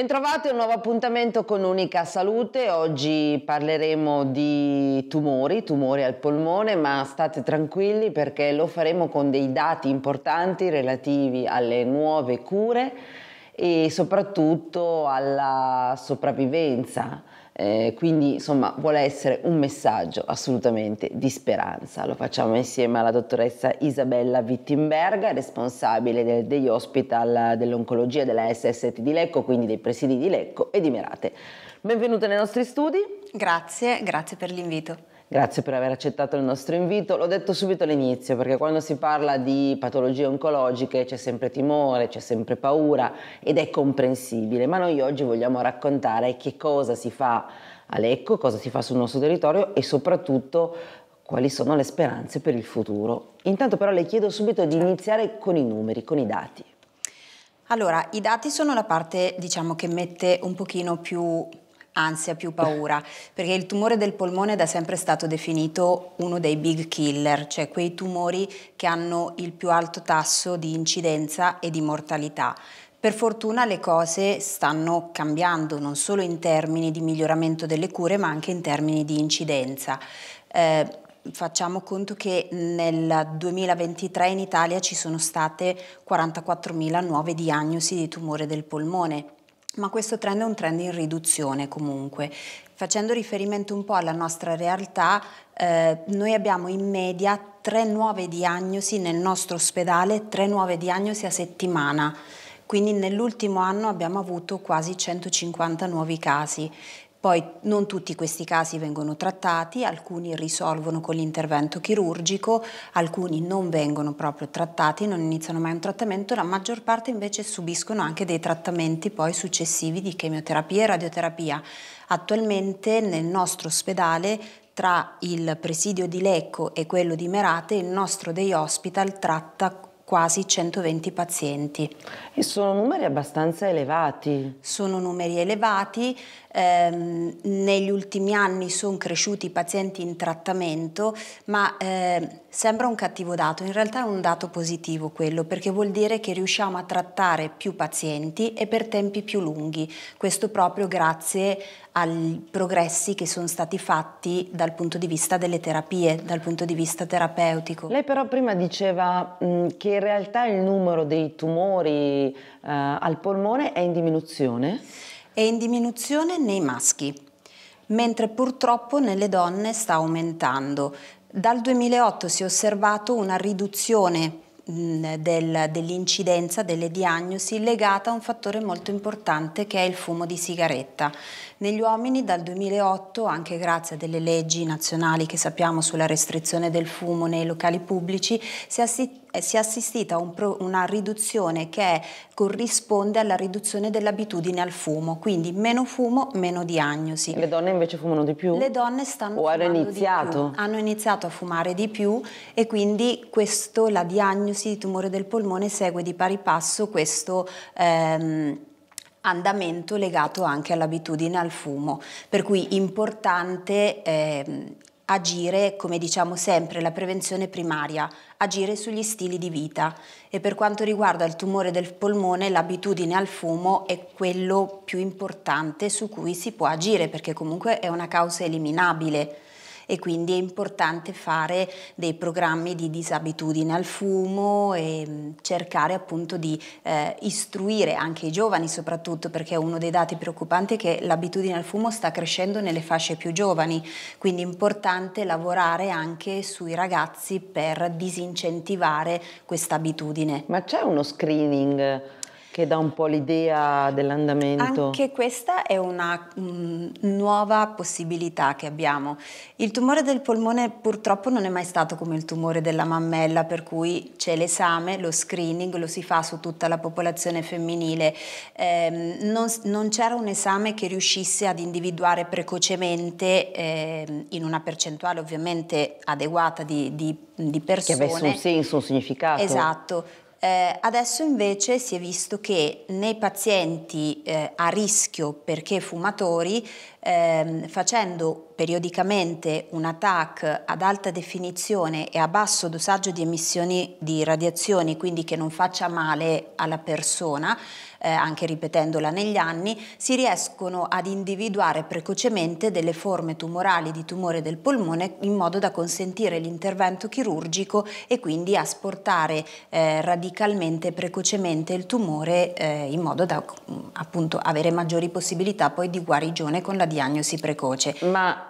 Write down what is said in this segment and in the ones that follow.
Bentrovati a un nuovo appuntamento con Unica Salute, oggi parleremo di tumori, tumori al polmone, ma state tranquilli perché lo faremo con dei dati importanti relativi alle nuove cure e soprattutto alla sopravvivenza eh, quindi insomma vuole essere un messaggio assolutamente di speranza. Lo facciamo insieme alla dottoressa Isabella Wittenberg, responsabile del Day Hospital dell'oncologia della SST di Lecco, quindi dei presidi di Lecco e di Merate. Benvenuta nei nostri studi. Grazie, grazie per l'invito. Grazie per aver accettato il nostro invito. L'ho detto subito all'inizio perché quando si parla di patologie oncologiche c'è sempre timore, c'è sempre paura ed è comprensibile, ma noi oggi vogliamo raccontare che cosa si fa a Lecco, cosa si fa sul nostro territorio e soprattutto quali sono le speranze per il futuro. Intanto però le chiedo subito di iniziare con i numeri, con i dati. Allora, i dati sono la parte diciamo, che mette un pochino più ansia, più paura, perché il tumore del polmone è da sempre stato definito uno dei big killer, cioè quei tumori che hanno il più alto tasso di incidenza e di mortalità. Per fortuna le cose stanno cambiando non solo in termini di miglioramento delle cure ma anche in termini di incidenza. Eh, facciamo conto che nel 2023 in Italia ci sono state 44.000 nuove diagnosi di tumore del polmone, ma questo trend è un trend in riduzione comunque. Facendo riferimento un po' alla nostra realtà, eh, noi abbiamo in media tre nuove diagnosi nel nostro ospedale, tre nuove diagnosi a settimana. Quindi nell'ultimo anno abbiamo avuto quasi 150 nuovi casi. Poi non tutti questi casi vengono trattati, alcuni risolvono con l'intervento chirurgico, alcuni non vengono proprio trattati, non iniziano mai un trattamento, la maggior parte invece subiscono anche dei trattamenti poi successivi di chemioterapia e radioterapia. Attualmente nel nostro ospedale tra il presidio di Lecco e quello di Merate il nostro Day Hospital tratta quasi 120 pazienti. E sono numeri abbastanza elevati. Sono numeri elevati, ehm, negli ultimi anni sono cresciuti i pazienti in trattamento, ma eh, sembra un cattivo dato, in realtà è un dato positivo quello, perché vuol dire che riusciamo a trattare più pazienti e per tempi più lunghi, questo proprio grazie ai progressi che sono stati fatti dal punto di vista delle terapie, dal punto di vista terapeutico. Lei però prima diceva mh, che in realtà il numero dei tumori eh, al polmone è in diminuzione? è in diminuzione nei maschi, mentre purtroppo nelle donne sta aumentando. Dal 2008 si è osservato una riduzione mm, del, dell'incidenza delle diagnosi legata a un fattore molto importante che è il fumo di sigaretta. Negli uomini dal 2008, anche grazie a delle leggi nazionali che sappiamo sulla restrizione del fumo nei locali pubblici, si, è eh, si è assistita a un una riduzione che corrisponde alla riduzione dell'abitudine al fumo, quindi meno fumo, meno diagnosi. Le donne invece fumano di più? Le donne stanno o hanno iniziato? hanno iniziato a fumare di più e quindi questo, la diagnosi di tumore del polmone segue di pari passo questo... Ehm, andamento legato anche all'abitudine al fumo, per cui importante eh, agire, come diciamo sempre, la prevenzione primaria, agire sugli stili di vita e per quanto riguarda il tumore del polmone l'abitudine al fumo è quello più importante su cui si può agire perché comunque è una causa eliminabile e quindi è importante fare dei programmi di disabitudine al fumo e mm, cercare appunto di eh, istruire anche i giovani soprattutto perché uno dei dati preoccupanti è che l'abitudine al fumo sta crescendo nelle fasce più giovani, quindi è importante lavorare anche sui ragazzi per disincentivare questa abitudine. Ma c'è uno screening? che dà un po' l'idea dell'andamento. Anche questa è una mh, mm, nuova possibilità che abbiamo. Il tumore del polmone purtroppo non è mai stato come il tumore della mammella, per cui c'è l'esame, lo screening, lo si fa su tutta la popolazione femminile. Eh, non, non c'era un esame che riuscisse ad individuare precocemente, eh, in una percentuale ovviamente adeguata di, di, di persone. Che avesse un senso, un significato. Esatto eh, adesso invece si è visto che nei pazienti eh, a rischio perché fumatori ehm, facendo periodicamente un attack ad alta definizione e a basso dosaggio di emissioni di radiazioni, quindi che non faccia male alla persona, eh, anche ripetendola negli anni, si riescono ad individuare precocemente delle forme tumorali di tumore del polmone in modo da consentire l'intervento chirurgico e quindi asportare eh, radicalmente precocemente il tumore eh, in modo da appunto avere maggiori possibilità poi di guarigione con la diagnosi precoce. Ma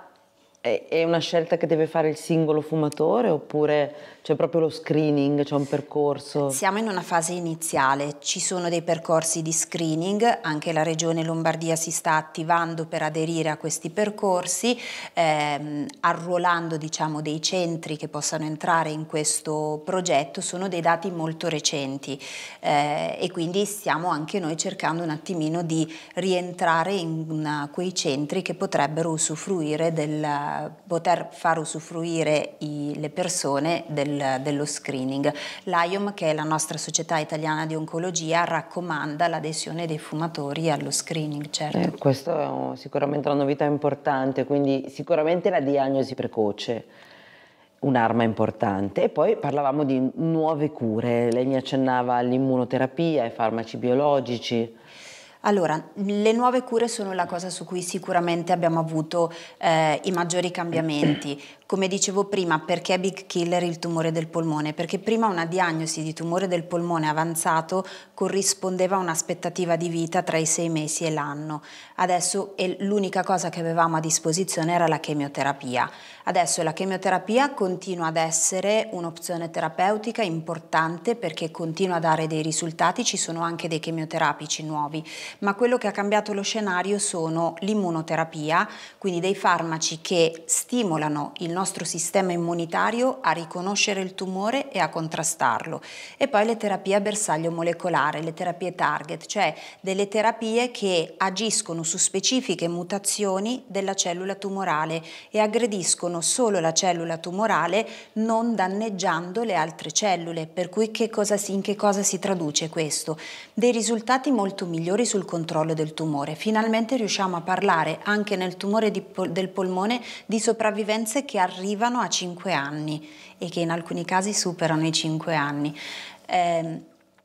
è una scelta che deve fare il singolo fumatore oppure c'è proprio lo screening, c'è un percorso? Siamo in una fase iniziale, ci sono dei percorsi di screening, anche la Regione Lombardia si sta attivando per aderire a questi percorsi, ehm, arruolando diciamo, dei centri che possano entrare in questo progetto, sono dei dati molto recenti eh, e quindi stiamo anche noi cercando un attimino di rientrare in una, quei centri che potrebbero usufruire del eh, poter far usufruire i, le persone del, dello screening. L'AIOM, che è la nostra società italiana di oncologia, raccomanda l'adesione dei fumatori allo screening. Certo. Eh, questa è un, sicuramente una novità importante, quindi sicuramente la diagnosi precoce un'arma importante. E poi parlavamo di nuove cure, lei mi accennava all'immunoterapia, ai farmaci biologici. Allora, le nuove cure sono la cosa su cui sicuramente abbiamo avuto eh, i maggiori cambiamenti. Come dicevo prima, perché è big killer il tumore del polmone? Perché prima una diagnosi di tumore del polmone avanzato corrispondeva a un'aspettativa di vita tra i sei mesi e l'anno. Adesso l'unica cosa che avevamo a disposizione era la chemioterapia. Adesso la chemioterapia continua ad essere un'opzione terapeutica importante perché continua a dare dei risultati, ci sono anche dei chemioterapici nuovi ma quello che ha cambiato lo scenario sono l'immunoterapia, quindi dei farmaci che stimolano il nostro sistema immunitario a riconoscere il tumore e a contrastarlo. E poi le terapie a bersaglio molecolare, le terapie target, cioè delle terapie che agiscono su specifiche mutazioni della cellula tumorale e aggrediscono solo la cellula tumorale non danneggiando le altre cellule. Per cui che cosa, in che cosa si traduce questo? Dei risultati molto migliori sul sul controllo del tumore. Finalmente riusciamo a parlare anche nel tumore pol del polmone di sopravvivenze che arrivano a 5 anni e che in alcuni casi superano i 5 anni. Eh,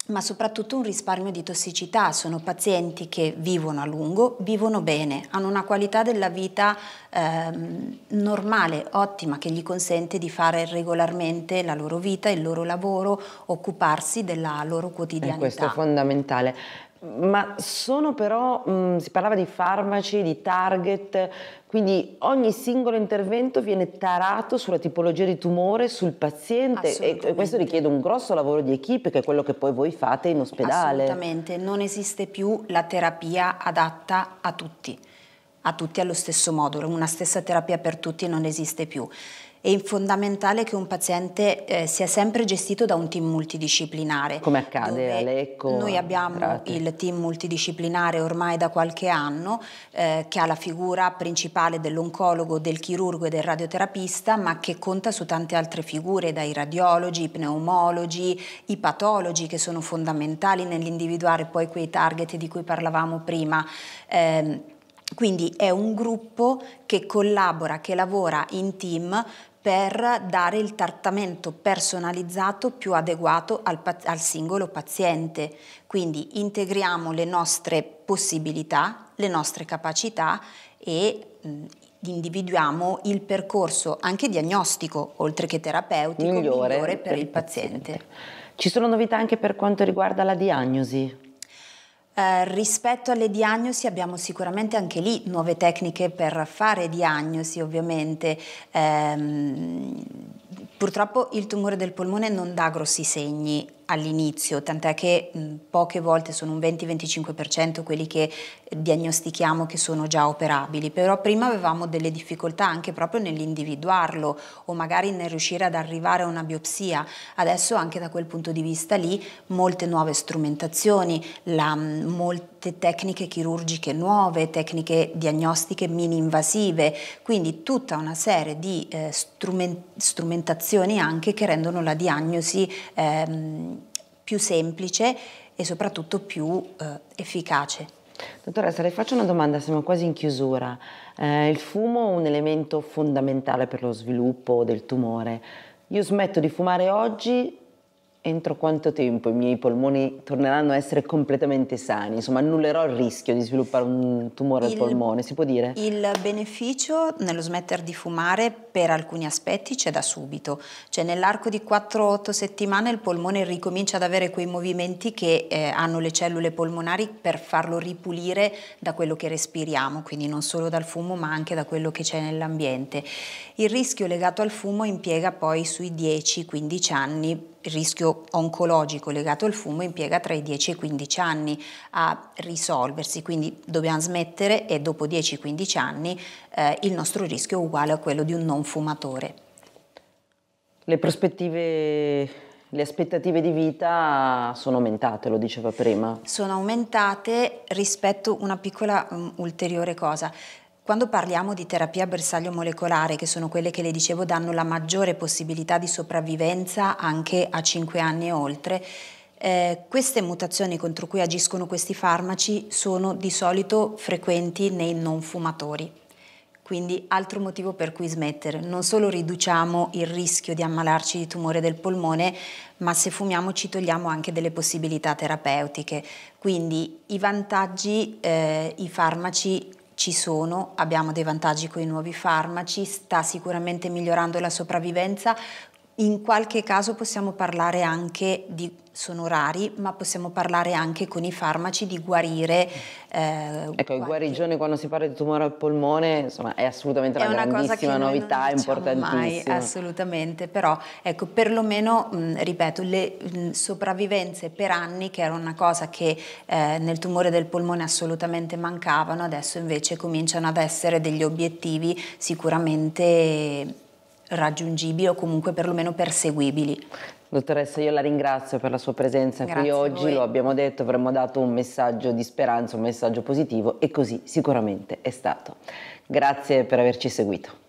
ma soprattutto un risparmio di tossicità. Sono pazienti che vivono a lungo, vivono bene, hanno una qualità della vita ehm, normale, ottima, che gli consente di fare regolarmente la loro vita, il loro lavoro, occuparsi della loro quotidianità. E questo è fondamentale ma sono però, mh, mm, si parlava di farmaci, di target, quindi ogni singolo intervento viene tarato sulla tipologia di tumore, sul paziente e questo richiede un grosso lavoro di equipe che è quello che poi voi fate in ospedale. Assolutamente, non esiste più la terapia adatta a tutti, a tutti allo stesso modo, una stessa terapia per tutti non esiste più è fondamentale che un paziente eh, sia sempre gestito da un team multidisciplinare. Come accade all'ECO? Noi abbiamo Prate. il team multidisciplinare ormai da qualche anno eh, che ha la figura principale dell'oncologo, del chirurgo e del radioterapista ma che conta su tante altre figure dai radiologi, i pneumologi, i patologi che sono fondamentali nell'individuare poi quei target di cui parlavamo prima. Eh, quindi è un gruppo che collabora, che lavora in team per dare il trattamento personalizzato più adeguato al, al singolo paziente. Quindi integriamo le nostre possibilità, le nostre capacità e mh, individuiamo il percorso anche diagnostico, oltre che terapeutico, migliore, migliore per, per, il paziente. paziente. Ci sono novità anche per quanto riguarda la diagnosi? Eh, rispetto alle diagnosi abbiamo sicuramente anche lì nuove tecniche per fare diagnosi ovviamente. Ehm, purtroppo il tumore del polmone non dà grossi segni all'inizio, tant'è che poche volte sono un 20-25% quelli che diagnostichiamo che sono già operabili, però prima avevamo delle difficoltà anche proprio nell'individuarlo o magari nel riuscire ad arrivare a una biopsia. Adesso anche da quel punto di vista lì molte nuove strumentazioni, la, molte tecniche chirurgiche nuove, tecniche diagnostiche mini-invasive, quindi tutta una serie di eh, strumentazioni anche che rendono la diagnosi ehm, più semplice e soprattutto più eh, efficace. Dottoressa, le faccio una domanda, siamo quasi in chiusura. Eh, il fumo è un elemento fondamentale per lo sviluppo del tumore. Io smetto di fumare oggi, entro quanto tempo i miei polmoni torneranno a essere completamente sani? Insomma, annullerò il rischio di sviluppare un tumore il, al polmone, si può dire? Il beneficio nello smettere di fumare per alcuni aspetti c'è da subito, cioè nell'arco di 4-8 settimane il polmone ricomincia ad avere quei movimenti che eh, hanno le cellule polmonari per farlo ripulire da quello che respiriamo, quindi non solo dal fumo ma anche da quello che c'è nell'ambiente. Il rischio legato al fumo impiega poi sui 10-15 anni il rischio oncologico legato al fumo impiega tra i 10 e i 15 anni a risolversi, quindi dobbiamo smettere e dopo 10-15 anni eh, il nostro rischio è uguale a quello di un non fumatore. Le prospettive le aspettative di vita sono aumentate, lo diceva prima. Sono aumentate rispetto a una piccola um, ulteriore cosa. Quando parliamo di terapia a bersaglio molecolare, che sono quelle che le dicevo danno la maggiore possibilità di sopravvivenza anche a 5 anni e oltre, eh, queste mutazioni contro cui agiscono questi farmaci sono di solito frequenti nei non fumatori. Quindi altro motivo per cui smettere. Non solo riduciamo il rischio di ammalarci di tumore del polmone, ma se fumiamo ci togliamo anche delle possibilità terapeutiche. Quindi i vantaggi eh, i farmaci ci sono, abbiamo dei vantaggi con i nuovi farmaci, sta sicuramente migliorando la sopravvivenza, in qualche caso possiamo parlare anche di, sono rari, ma possiamo parlare anche con i farmaci di guarire. Eh, ecco, qualche... guarigione quando si parla di tumore al polmone, insomma, è assolutamente è una, una grandissima novità, è diciamo importantissima. Mai, assolutamente, però ecco, perlomeno, mh, ripeto, le mh, sopravvivenze per anni, che era una cosa che eh, nel tumore del polmone assolutamente mancavano, adesso invece cominciano ad essere degli obiettivi sicuramente raggiungibili o comunque perlomeno perseguibili. Dottoressa, io la ringrazio per la sua presenza Grazie qui oggi, lo abbiamo detto, avremmo dato un messaggio di speranza, un messaggio positivo e così sicuramente è stato. Grazie per averci seguito.